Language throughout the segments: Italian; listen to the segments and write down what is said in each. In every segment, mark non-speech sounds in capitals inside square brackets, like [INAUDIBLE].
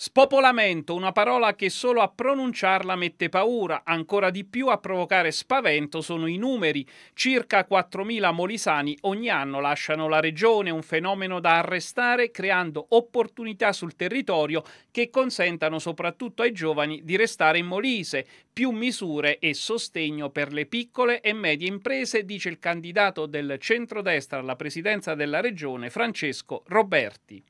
Spopolamento, una parola che solo a pronunciarla mette paura, ancora di più a provocare spavento sono i numeri. Circa 4.000 molisani ogni anno lasciano la regione, un fenomeno da arrestare creando opportunità sul territorio che consentano soprattutto ai giovani di restare in Molise, più misure e sostegno per le piccole e medie imprese, dice il candidato del centrodestra alla presidenza della regione Francesco Roberti.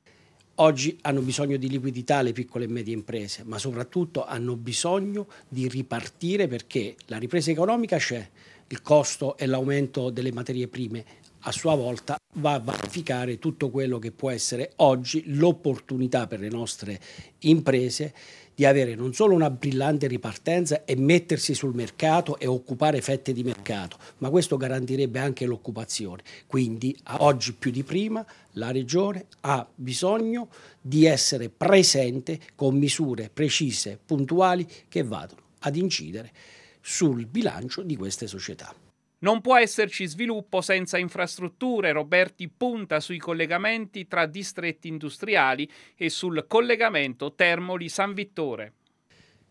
Oggi hanno bisogno di liquidità le piccole e medie imprese, ma soprattutto hanno bisogno di ripartire perché la ripresa economica c'è, il costo e l'aumento delle materie prime a sua volta va a vanificare tutto quello che può essere oggi l'opportunità per le nostre imprese di avere non solo una brillante ripartenza e mettersi sul mercato e occupare fette di mercato, ma questo garantirebbe anche l'occupazione. Quindi oggi più di prima la Regione ha bisogno di essere presente con misure precise, puntuali, che vadano ad incidere sul bilancio di queste società. Non può esserci sviluppo senza infrastrutture. Roberti punta sui collegamenti tra distretti industriali e sul collegamento Termoli-San Vittore.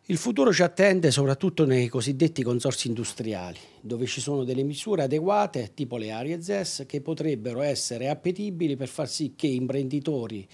Il futuro ci attende soprattutto nei cosiddetti consorsi industriali, dove ci sono delle misure adeguate, tipo le aree ZES, che potrebbero essere appetibili per far sì che imprenditori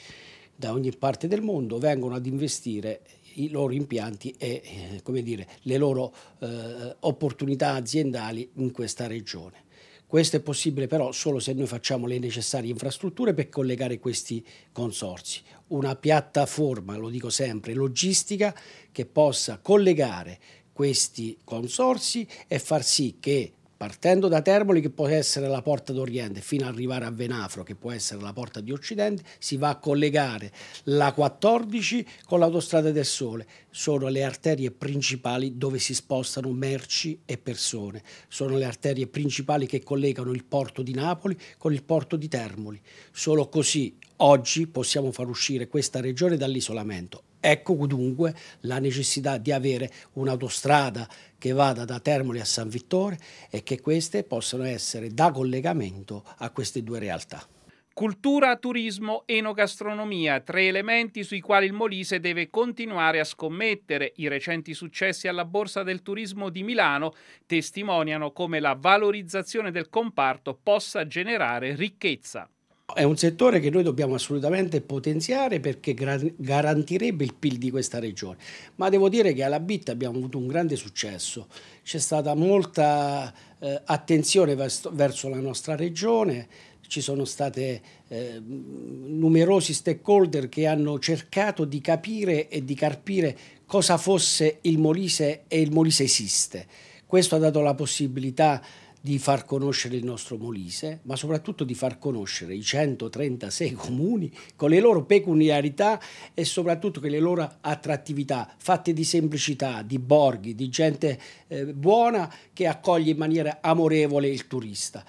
da ogni parte del mondo vengono ad investire i loro impianti e eh, dire, le loro eh, opportunità aziendali in questa regione. Questo è possibile però solo se noi facciamo le necessarie infrastrutture per collegare questi consorsi. Una piattaforma, lo dico sempre, logistica che possa collegare questi consorsi e far sì che partendo da Termoli che può essere la porta d'Oriente fino ad arrivare a Venafro che può essere la porta di Occidente, si va a collegare la 14 con l'autostrada del Sole. Sono le arterie principali dove si spostano merci e persone, sono le arterie principali che collegano il porto di Napoli con il porto di Termoli. Solo così oggi possiamo far uscire questa regione dall'isolamento Ecco dunque la necessità di avere un'autostrada che vada da Termoli a San Vittore e che queste possano essere da collegamento a queste due realtà. Cultura, turismo, enogastronomia, tre elementi sui quali il Molise deve continuare a scommettere. I recenti successi alla Borsa del Turismo di Milano testimoniano come la valorizzazione del comparto possa generare ricchezza è un settore che noi dobbiamo assolutamente potenziare perché garantirebbe il PIL di questa regione. Ma devo dire che alla BIT abbiamo avuto un grande successo, c'è stata molta eh, attenzione verso, verso la nostra regione, ci sono stati eh, numerosi stakeholder che hanno cercato di capire e di carpire cosa fosse il Molise e il Molise esiste. Questo ha dato la possibilità di far conoscere il nostro Molise, ma soprattutto di far conoscere i 136 [LAUGHS] comuni con le loro peculiarità e soprattutto con le loro attrattività, fatte di semplicità, di borghi, di gente eh, buona che accoglie in maniera amorevole il turista.